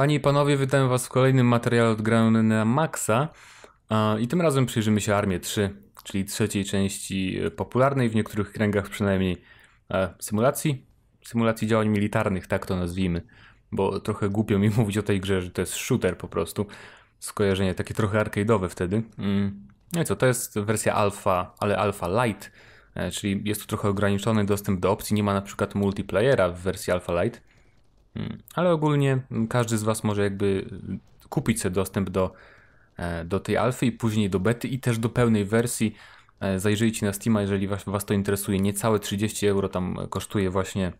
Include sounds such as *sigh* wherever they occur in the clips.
Panie i panowie, witam was w kolejnym materiale odgranym na Maxa i tym razem przyjrzymy się Armie 3, czyli trzeciej części e, popularnej w niektórych kręgach przynajmniej e, symulacji, symulacji działań militarnych, tak to nazwijmy, bo trochę głupio mi *laughs* mówić o tej grze, że to jest shooter po prostu, skojarzenie takie trochę arcade'owe wtedy. Mm. No i co, to jest wersja alfa, ale alfa light, e, czyli jest tu trochę ograniczony dostęp do opcji, nie ma na przykład multiplayera w wersji alfa light. Hmm. Ale ogólnie każdy z Was może jakby y, kupić sobie dostęp do, e, do tej alfy i później do bety i też do pełnej wersji. E, zajrzyjcie na Steama, jeżeli was, was to interesuje. Niecałe 30 euro tam kosztuje właśnie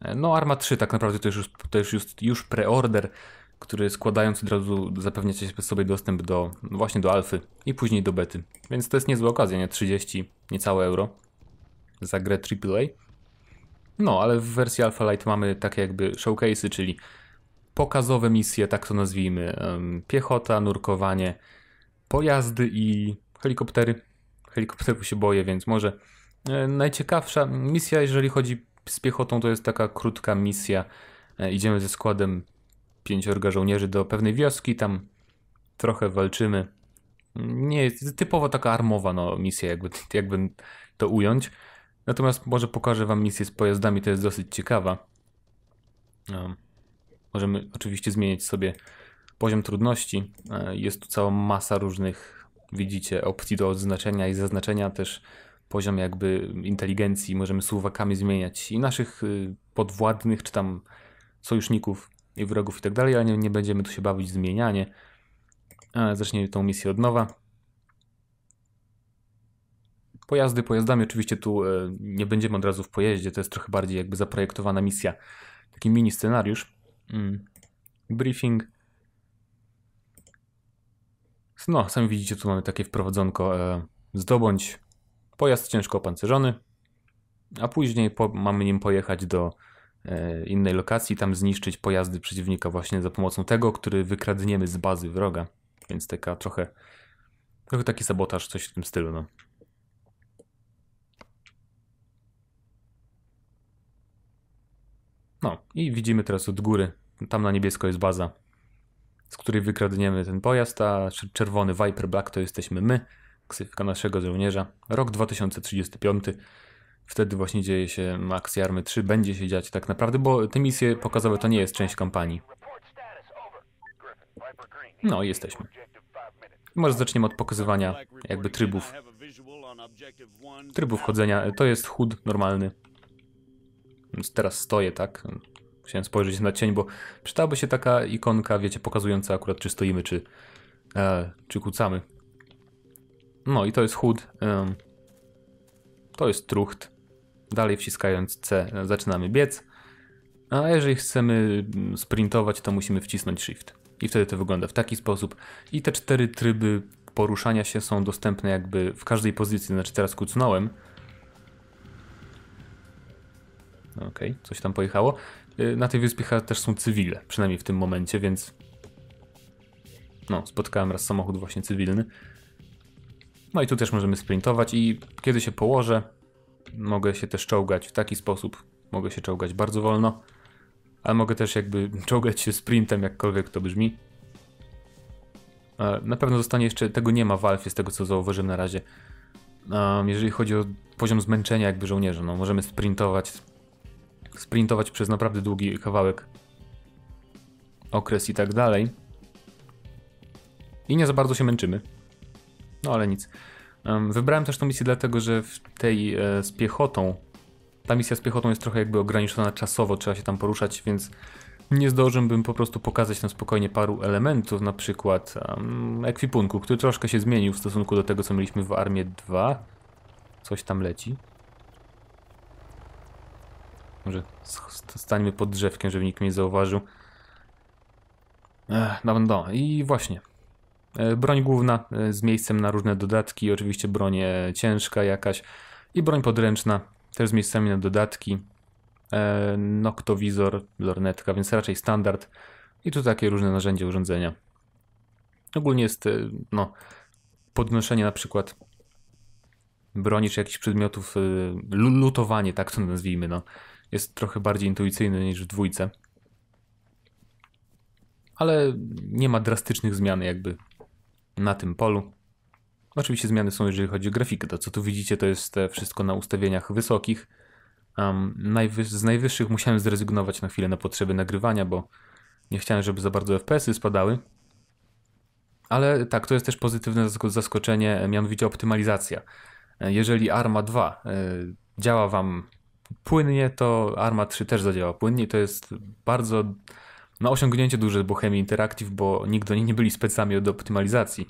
e, no Arma 3 tak naprawdę to już, to już, już, już preorder, który składając od razu zapewniacie sobie dostęp do właśnie do alfy i później do bety. Więc to jest niezła okazja, nie? 30 niecałe euro za grę AAA. No, ale w wersji Alpha Light mamy takie jakby showcase'y, czyli pokazowe misje, tak to nazwijmy, piechota, nurkowanie, pojazdy i helikoptery. Helikopteru się boję, więc może e, najciekawsza misja, jeżeli chodzi z piechotą, to jest taka krótka misja. E, idziemy ze składem pięciorga żołnierzy do pewnej wioski, tam trochę walczymy. Nie, jest typowo taka armowa no, misja, jakby, jakby to ująć. Natomiast może pokażę wam misję z pojazdami, to jest dosyć ciekawa. E, możemy oczywiście zmienić sobie poziom trudności. E, jest tu cała masa różnych, widzicie, opcji do odznaczenia i zaznaczenia, też poziom jakby inteligencji. Możemy słowakami zmieniać i naszych y, podwładnych, czy tam sojuszników i wrogów i tak dalej, ale nie, nie będziemy tu się bawić w zmienianie. E, Zacznijmy tą misję od nowa. Pojazdy pojazdami, oczywiście tu e, nie będziemy od razu w pojeździe, to jest trochę bardziej jakby zaprojektowana misja. Taki mini scenariusz. Mm. Briefing. No, sami widzicie, tu mamy takie wprowadzonko. E, zdobądź pojazd ciężko opancerzony, a później po, mamy nim pojechać do e, innej lokacji, tam zniszczyć pojazdy przeciwnika właśnie za pomocą tego, który wykradniemy z bazy wroga. Więc taka trochę, trochę taki sabotaż, coś w tym stylu. No. No i widzimy teraz od góry, tam na niebiesko jest baza, z której wykradniemy ten pojazd, a czerwony Viper Black to jesteśmy my, ksywka naszego żołnierza. Rok 2035, wtedy właśnie dzieje się akcja Army 3, będzie się dziać tak naprawdę, bo te misje pokazowe to nie jest część kampanii. No, jesteśmy. Może zaczniemy od pokazywania jakby trybów. Trybów chodzenia, to jest chód normalny, teraz stoję, tak? Chciałem spojrzeć na cień, bo przydałaby się taka ikonka, wiecie, pokazująca akurat czy stoimy, czy, e, czy kucamy. No i to jest chód. E, to jest trucht. Dalej wciskając C e, zaczynamy biec. A jeżeli chcemy mm, sprintować, to musimy wcisnąć Shift. I wtedy to wygląda w taki sposób. I te cztery tryby poruszania się są dostępne jakby w każdej pozycji. Znaczy teraz kucnąłem, Okej, okay, coś tam pojechało. Y, na tej wyspie też są cywile, przynajmniej w tym momencie, więc. No, spotkałem raz samochód właśnie cywilny. No i tu też możemy sprintować i kiedy się położę, mogę się też czołgać w taki sposób. Mogę się czołgać bardzo wolno, ale mogę też jakby *laughs* czołgać się sprintem, jakkolwiek to brzmi. E, na pewno zostanie jeszcze, tego nie ma w Alfie, z tego co zauważyłem na razie. E, jeżeli chodzi o poziom zmęczenia jakby żołnierza, no możemy sprintować sprintować przez naprawdę długi kawałek, okres i tak dalej. I nie za bardzo się męczymy. No ale nic. Wybrałem też tą misję dlatego, że w tej e, z piechotą, ta misja z piechotą jest trochę jakby ograniczona czasowo, trzeba się tam poruszać, więc nie zdążyłbym po prostu pokazać nam spokojnie paru elementów, na przykład um, ekwipunku, który troszkę się zmienił w stosunku do tego, co mieliśmy w armii 2. Coś tam leci. Może stańmy pod drzewkiem, żeby nikt mnie nie zauważył. no, no i właśnie. E, broń główna e, z miejscem na różne dodatki, oczywiście broń e, ciężka jakaś i broń podręczna, też z miejscami na dodatki. Noktowizor, lornetka, więc raczej standard. I tu takie różne narzędzia, urządzenia. Ogólnie jest no, podnoszenie na przykład broni czy jakichś przedmiotów, lutowanie, tak to nazwijmy, no jest trochę bardziej intuicyjny niż w dwójce. Ale nie ma drastycznych zmian jakby na tym polu. Oczywiście zmiany są, jeżeli chodzi o grafikę. To, co tu widzicie, to jest e, wszystko na ustawieniach wysokich. Um, z najwyższych musiałem zrezygnować na chwilę na potrzeby nagrywania, bo nie chciałem, żeby za bardzo FPS-y spadały. Ale tak, to jest też pozytywne zaskoczenie, e, mianowicie optymalizacja. E, jeżeli Arma 2 y, działa Wam płynnie, to Arma 3 też zadziała płynnie. To jest bardzo no, osiągnięcie duże Bohemia Interactive, bo nigdy oni nie byli specami od optymalizacji.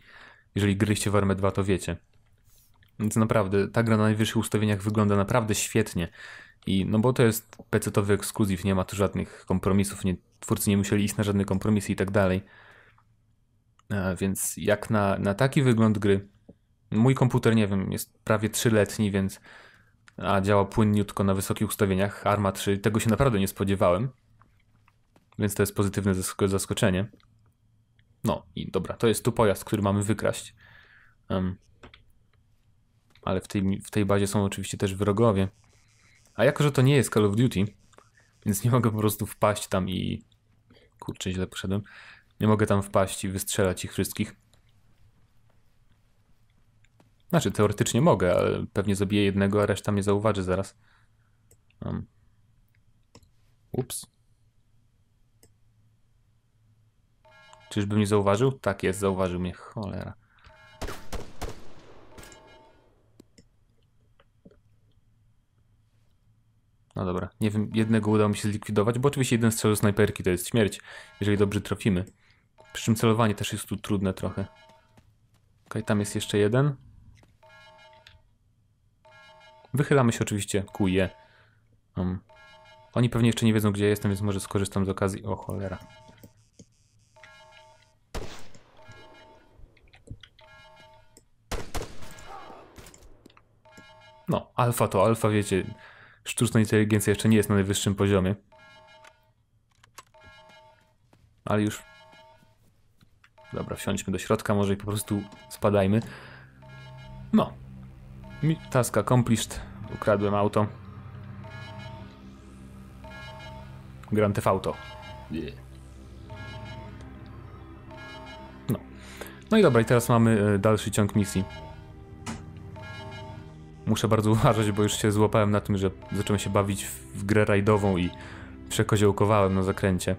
Jeżeli gryście w Armę 2, to wiecie. Więc naprawdę, ta gra na najwyższych ustawieniach wygląda naprawdę świetnie. I no bo to jest PC-towy ekskluzyw, nie ma tu żadnych kompromisów, nie, twórcy nie musieli iść na żadne kompromisy i tak dalej. E, więc jak na, na taki wygląd gry, mój komputer, nie wiem, jest prawie trzyletni, więc a działa płynniutko na wysokich ustawieniach. Arma 3, tego się naprawdę nie spodziewałem, więc to jest pozytywne zaskoczenie. No i dobra, to jest tu pojazd, który mamy wykraść. Um, ale w tej, w tej bazie są oczywiście też wrogowie. A jako, że to nie jest Call of Duty, więc nie mogę po prostu wpaść tam i... Kurczę, źle poszedłem. Nie mogę tam wpaść i wystrzelać ich wszystkich. Znaczy, teoretycznie mogę, ale pewnie zabiję jednego, a reszta mnie zauważy zaraz. Um. Ups. Czyżbym nie zauważył? Tak jest, zauważył mnie. Cholera. No dobra, nie wiem, jednego udało mi się zlikwidować, bo oczywiście jeden strzał snajperki to jest śmierć, jeżeli dobrze trafimy. Przy czym celowanie też jest tu trudne trochę. Okej, okay, tam jest jeszcze jeden. Wychylamy się oczywiście ku je. Um. Oni pewnie jeszcze nie wiedzą, gdzie jestem, więc może skorzystam z okazji. O cholera. No, alfa to alfa, wiecie. Sztuczna inteligencja jeszcze nie jest na najwyższym poziomie. Ale już... Dobra, wsiądźmy do środka, może i po prostu spadajmy. No, Task accomplished. Ukradłem auto. Grand Theft Auto. No. No i dobra, i teraz mamy e, dalszy ciąg misji. Muszę bardzo *laughs* uważać, bo już się złapałem na tym, że zacząłem się bawić w grę rajdową i przekoziołkowałem na zakręcie.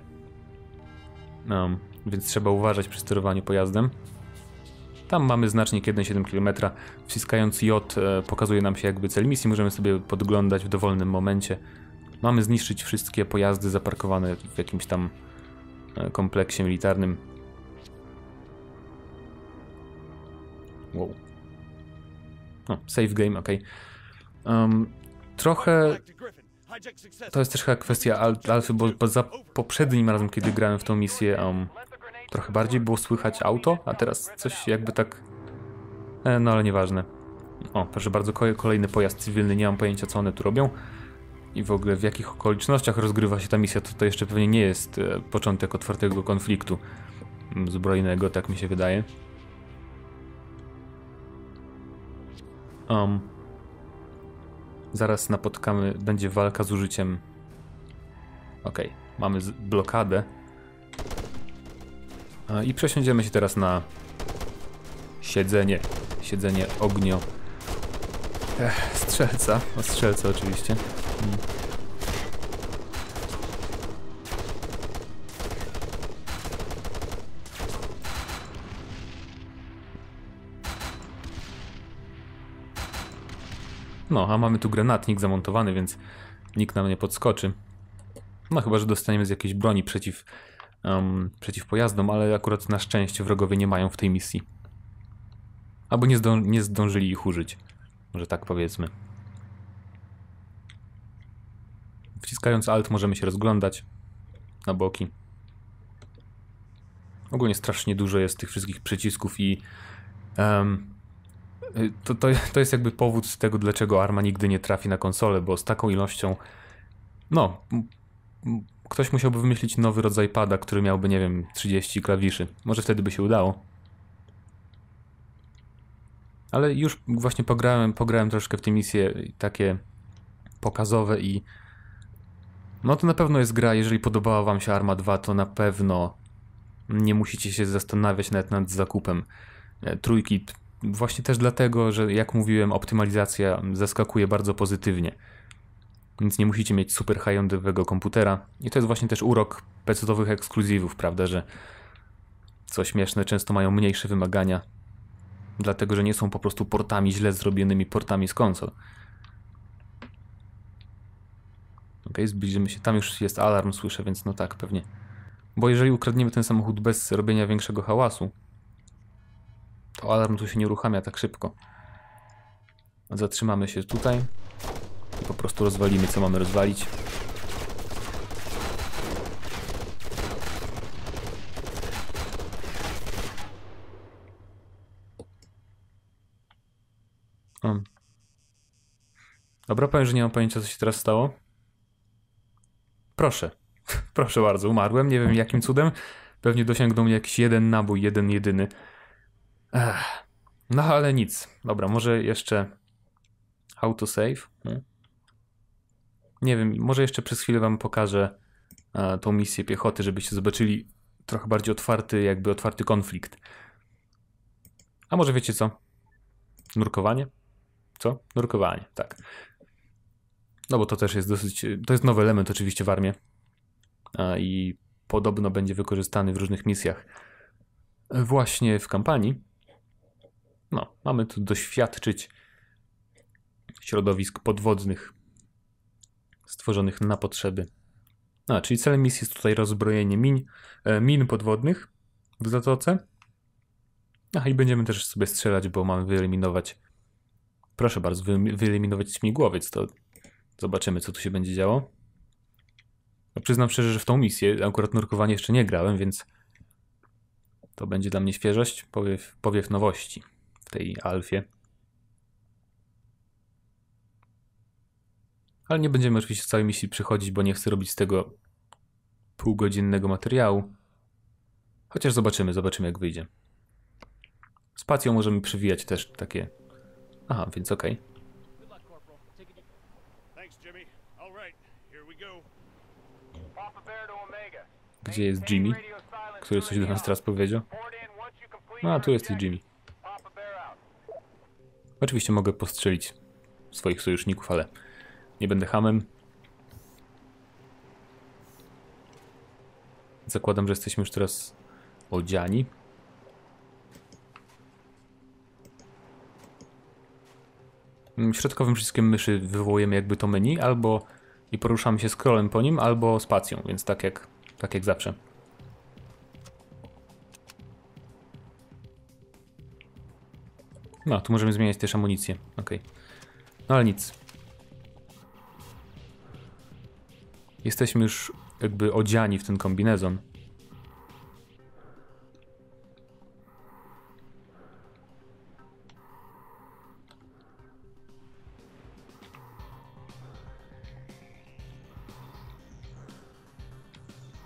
No, więc trzeba uważać przy sterowaniu pojazdem. Tam mamy znacznik 1,7 km. Wciskając J e, pokazuje nam się jakby cel misji, możemy sobie podglądać w dowolnym momencie. Mamy zniszczyć wszystkie pojazdy zaparkowane w jakimś tam e, kompleksie militarnym. Wow. No, save game, ok. Um, trochę to jest też chyba kwestia al alfy, bo za poprzednim razem, kiedy grałem w tą misję, um, Trochę bardziej było słychać auto, a teraz coś jakby tak... E, no ale nieważne. O, proszę bardzo, kolejny pojazd cywilny, nie mam pojęcia co one tu robią. I w ogóle w jakich okolicznościach rozgrywa się ta misja, to, to jeszcze pewnie nie jest e, początek otwartego konfliktu zbrojnego, tak mi się wydaje. Um, zaraz napotkamy, będzie walka z użyciem. Ok, mamy blokadę. I przesiądziemy się teraz na siedzenie, siedzenie ognio Ech, strzelca, o strzelca oczywiście. Hmm. No, a mamy tu granatnik zamontowany, więc nikt nam nie podskoczy. No chyba, że dostaniemy z jakiejś broni przeciw um, przeciw pojazdom, ale akurat na szczęście wrogowie nie mają w tej misji. Albo nie, zdą, nie zdążyli ich użyć, może tak powiedzmy. Wciskając Alt możemy się rozglądać na boki. Ogólnie strasznie dużo jest tych wszystkich przycisków i um, to, to, to jest jakby powód z tego, dlaczego Arma nigdy nie trafi na konsolę, bo z taką ilością no, ktoś musiałby wymyślić nowy rodzaj pada, który miałby, nie wiem, 30 klawiszy. Może wtedy by się udało. Ale już właśnie pograłem, pograłem troszkę w te misje takie pokazowe i no to na pewno jest gra, jeżeli podobała wam się Arma 2, to na pewno nie musicie się zastanawiać nawet nad zakupem e, trójki. Właśnie też dlatego, że jak mówiłem, optymalizacja zaskakuje bardzo pozytywnie więc nie musicie mieć super high-endowego komputera. I to jest właśnie też urok PC-owych ekskluzywów, prawda, że co śmieszne, często mają mniejsze wymagania, dlatego że nie są po prostu portami źle zrobionymi portami z konsol. Ok, zbliżymy się. Tam już jest alarm, słyszę, więc no tak, pewnie. Bo jeżeli ukradniemy ten samochód bez robienia większego hałasu, to alarm tu się nie uruchamia tak szybko. Zatrzymamy się tutaj. Po prostu rozwalimy co mamy rozwalić. Dobra, powiem, że nie mam pojęcia co się teraz stało. Proszę. *laughs* Proszę bardzo, umarłem. Nie wiem jakim cudem. Pewnie dosięgnął mnie jakiś jeden nabój, jeden jedyny. Ech. No ale nic. Dobra, może jeszcze autosave. save? Hmm nie wiem, może jeszcze przez chwilę wam pokażę e, tą misję piechoty, żebyście zobaczyli trochę bardziej otwarty, jakby otwarty konflikt. A może wiecie co? Nurkowanie? Co? Nurkowanie, tak. No bo to też jest dosyć, to jest nowy element oczywiście w armii e, i podobno będzie wykorzystany w różnych misjach. Właśnie w kampanii no, mamy tu doświadczyć środowisk podwodnych stworzonych na potrzeby. A, czyli celem misji jest tutaj rozbrojenie min, e, min podwodnych w zatoce. A i będziemy też sobie strzelać, bo mamy wyeliminować. Proszę bardzo, wyeliminować śmigłowiec. To zobaczymy, co tu się będzie działo. No, przyznam szczerze, że w tą misję akurat nurkowanie jeszcze nie grałem, więc to będzie dla mnie świeżość, powiew, powiew nowości w tej alfie. ale nie będziemy oczywiście w całej myśli przychodzić, bo nie chcę robić z tego półgodzinnego materiału. Chociaż zobaczymy, zobaczymy jak wyjdzie. Spacją możemy przywijać też takie... Aha, więc okej. Okay. Gdzie jest Jimmy, który coś do nas teraz powiedział? No, a tu jest Jimmy. Oczywiście mogę postrzelić swoich sojuszników, ale nie będę hamem. Zakładam, że jesteśmy już teraz odziani. Środkowym wszystkim myszy wywołujemy jakby to menu albo i poruszamy się scrollem po nim albo spacją, więc tak jak, tak jak zawsze. No, tu możemy zmieniać też amunicję. Ok. No ale nic. Jesteśmy już jakby odziani w ten kombinezon.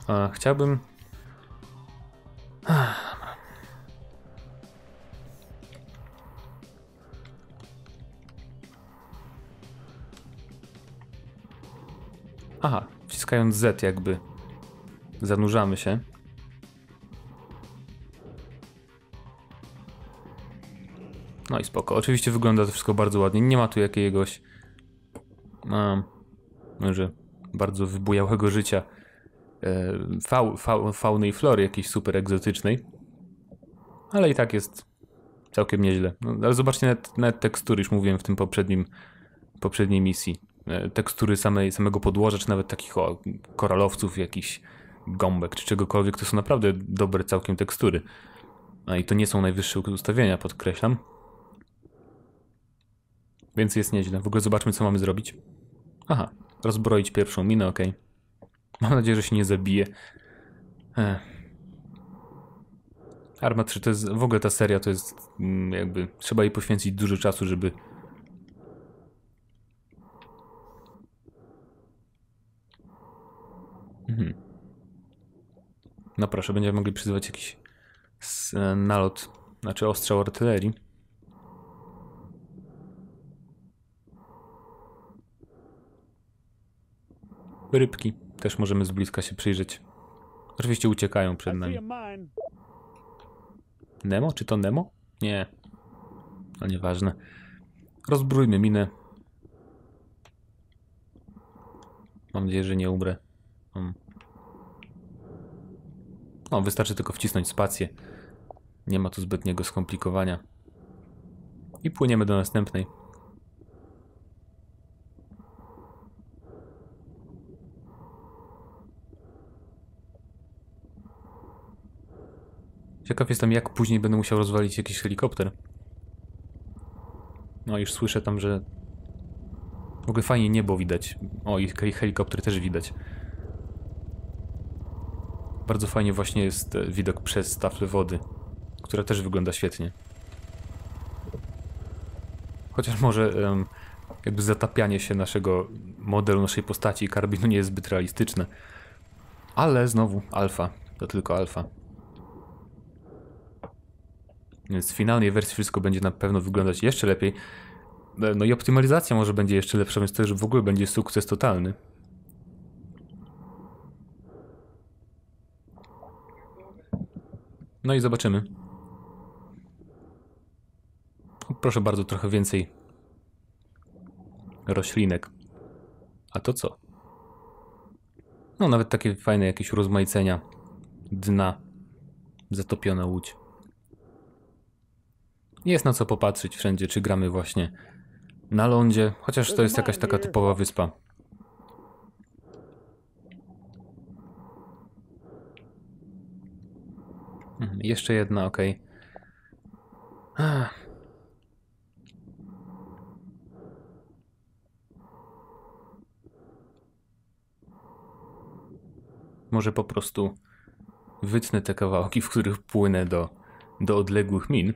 A, chciałbym naciskając Z jakby. Zanurzamy się. No i spoko. Oczywiście wygląda to wszystko bardzo ładnie. Nie ma tu jakiegoś no, że bardzo wybujałego życia e, fał, fał, fauny i flory jakiejś super egzotycznej. Ale i tak jest całkiem nieźle. No, ale zobaczcie nawet, nawet tekstury, już mówiłem w tym poprzednim poprzedniej misji. E, tekstury samej, samego podłoża, czy nawet takich o, koralowców, jakichś gąbek, czy czegokolwiek, to są naprawdę dobre całkiem tekstury. A no i to nie są najwyższe ustawienia, podkreślam. Więc jest nieźle. W ogóle zobaczmy, co mamy zrobić. Aha, rozbroić pierwszą minę, ok. Mam nadzieję, że się nie zabije. Ech. Arma 3 to jest w ogóle ta seria, to jest mm, jakby trzeba jej poświęcić dużo czasu, żeby Mhm. No proszę, będziemy mogli przyzwać jakiś e, nalot, znaczy ostrzał artylerii. Rybki też możemy z bliska się przyjrzeć. Oczywiście uciekają przed nami. Nemo? Czy to Nemo? Nie. No nieważne. Rozbrójmy minę. Mam nadzieję, że nie umrę. Hmm. No, wystarczy tylko wcisnąć spację. Nie ma tu zbytniego skomplikowania. I płyniemy do następnej. Ciekaw jestem, jak później będę musiał rozwalić jakiś helikopter. No, już słyszę tam, że... W ogóle fajnie niebo widać. O, i helikopter też widać. Bardzo fajnie właśnie jest e, widok przez taflę wody, która też wygląda świetnie. Chociaż może jakby zatapianie się naszego modelu, naszej postaci i karabinu nie jest zbyt realistyczne. Ale znowu alfa, to tylko alfa. Więc w finalnej wersji wszystko będzie na pewno wyglądać jeszcze lepiej. E, no i optymalizacja może będzie jeszcze lepsza, więc to już w ogóle będzie sukces totalny. No i zobaczymy. Proszę bardzo, trochę więcej roślinek. A to co? No, nawet takie fajne jakieś rozmaicenia dna zatopiona łódź. Jest na co popatrzeć wszędzie, czy gramy właśnie na lądzie, chociaż to jest jakaś taka typowa wyspa. Mhm, jeszcze jedna, ok. Może po prostu wytnę te kawałki, w których płynę do, do odległych min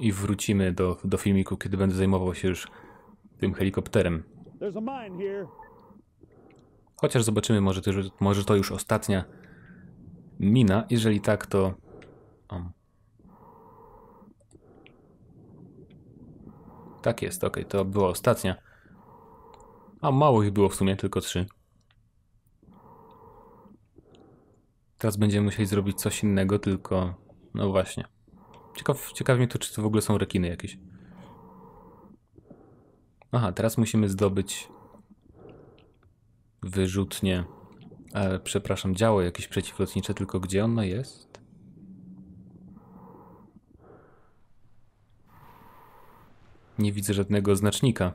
i wrócimy do, do filmiku, kiedy będę zajmował się już tym helikopterem. Chociaż zobaczymy, może to, może to już ostatnia mina? Jeżeli tak, to... Um, tak jest, ok, to była ostatnia. A mało ich było w sumie, tylko trzy. Teraz będziemy musieli zrobić coś innego, tylko... No właśnie. Ciekaw, ciekaw mnie to, czy to w ogóle są rekiny jakieś. Aha, teraz musimy zdobyć wyrzutnie E, przepraszam, działo jakieś przeciwlotnicze, tylko gdzie ono jest? Nie widzę żadnego znacznika.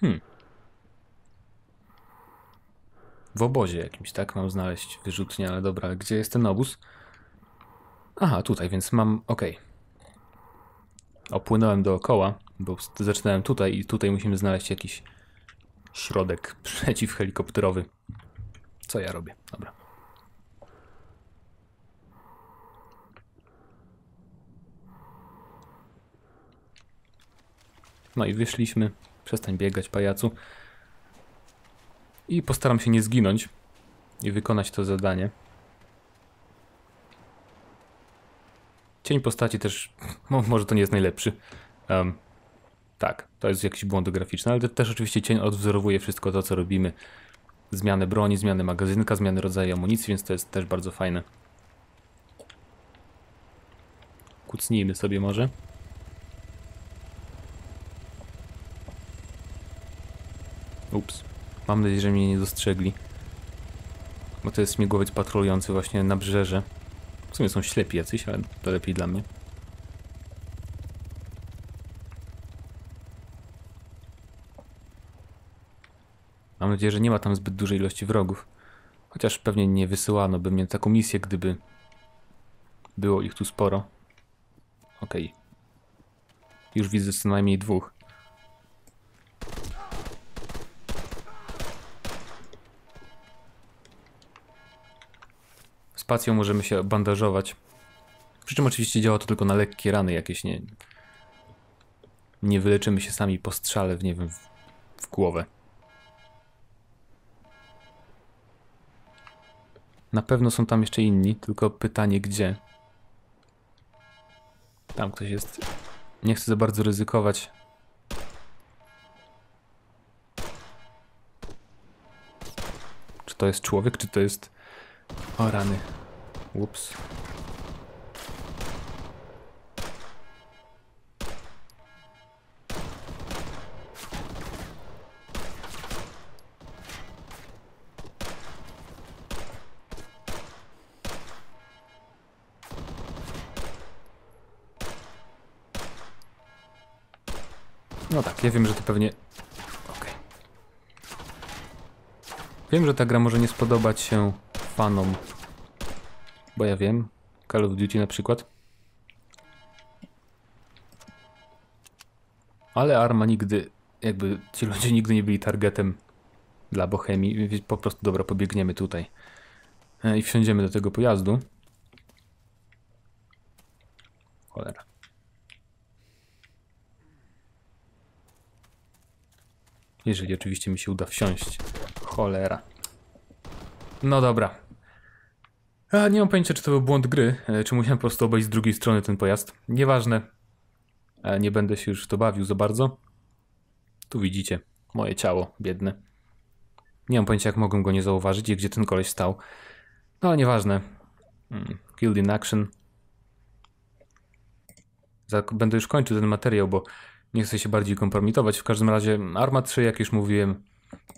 Hmm. W obozie jakimś, tak? Mam znaleźć wyrzutnię, ale dobra, gdzie jest ten obóz? Aha, tutaj, więc mam. ok. Opłynąłem dookoła. Bo zaczynałem tutaj i tutaj musimy znaleźć jakiś środek *laughs* przeciwhelikopterowy. Co ja robię? Dobra. No i wyszliśmy. Przestań biegać, pajacu. I postaram się nie zginąć i wykonać to zadanie. Cień postaci też, no, *laughs* może to nie jest najlepszy. Um, tak, to jest jakiś błąd graficzny, ale też oczywiście cień odwzorowuje wszystko to, co robimy. Zmiany broni, zmiany magazynka, zmiany rodzaju amunicji, więc to jest też bardzo fajne. Kucnijmy sobie może. Ups. Mam nadzieję, że mnie nie dostrzegli. Bo to jest śmigłowiec patrolujący właśnie na brzeże. W sumie są ślepi jacyś, ale to lepiej dla mnie. Mam nadzieję, że nie ma tam zbyt dużej ilości wrogów. Chociaż pewnie nie wysyłano by mnie na taką misję, gdyby było ich tu sporo. Okej. Okay. Już widzę co najmniej dwóch. Spacją możemy się bandażować. Przy czym oczywiście działa to tylko na lekkie rany jakieś, nie... Nie wyleczymy się sami po strzale w, nie wiem, w, w głowę. Na pewno są tam jeszcze inni, tylko pytanie gdzie. Tam ktoś jest. Nie chcę za bardzo ryzykować. Czy to jest człowiek, czy to jest... O rany. Ups. No tak, ja wiem, że to pewnie... Okay. Wiem, że ta gra może nie spodobać się fanom. Bo ja wiem. Call of Duty na przykład. Ale Arma nigdy... Jakby ci ludzie nigdy nie byli targetem dla Bohemii. Po prostu, dobra, pobiegniemy tutaj. E, I wsiądziemy do tego pojazdu. Cholera. Jeżeli oczywiście mi się uda wsiąść. Cholera. No dobra. A nie mam pojęcia, czy to był błąd gry, e, czy musiałem po prostu obejść z drugiej strony ten pojazd. Nieważne. E, nie będę się już w to bawił za bardzo. Tu widzicie moje ciało, biedne. Nie mam pojęcia, jak mogłem go nie zauważyć i gdzie ten koleś stał. No ale nieważne. Hmm, killed in action. Będę już kończył ten materiał, bo nie chcę się bardziej kompromitować. W każdym razie Arma 3, jak już mówiłem,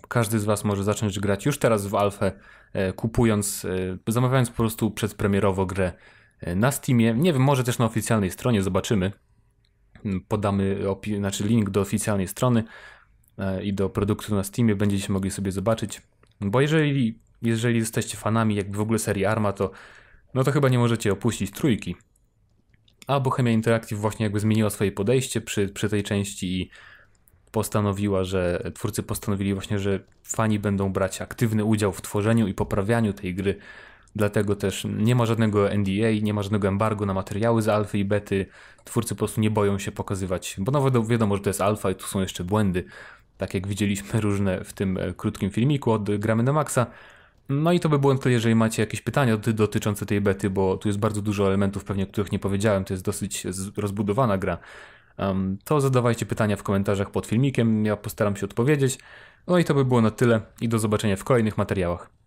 każdy z Was może zacząć grać już teraz w Alfę, e, kupując, e, zamawiając po prostu przedpremierowo grę e, na Steamie. Nie wiem, może też na oficjalnej stronie, zobaczymy. Mm, podamy znaczy link do oficjalnej strony i do produktu na Steamie, będziecie mogli sobie zobaczyć. Bo jeżeli, jeżeli jesteście fanami jak w ogóle serii Arma, to no to chyba nie możecie opuścić trójki a Bohemia Interactive właśnie jakby zmieniła swoje podejście przy, przy tej części i postanowiła, że twórcy postanowili właśnie, że fani będą brać aktywny udział w tworzeniu i poprawianiu tej gry. Dlatego też nie ma żadnego NDA, nie ma żadnego embargo na materiały z alfy i bety. Twórcy po prostu nie boją się pokazywać, bo nawet no wiadomo, że to jest alfa i tu są jeszcze błędy. Tak jak widzieliśmy różne w tym e, krótkim filmiku od Gramy na Maxa, no i to by było tyle, jeżeli macie jakieś pytania dotyczące tej bety, bo tu jest bardzo dużo elementów pewnie, których nie powiedziałem, to jest dosyć rozbudowana gra, to zadawajcie pytania w komentarzach pod filmikiem, ja postaram się odpowiedzieć. No i to by było na tyle i do zobaczenia w kolejnych materiałach.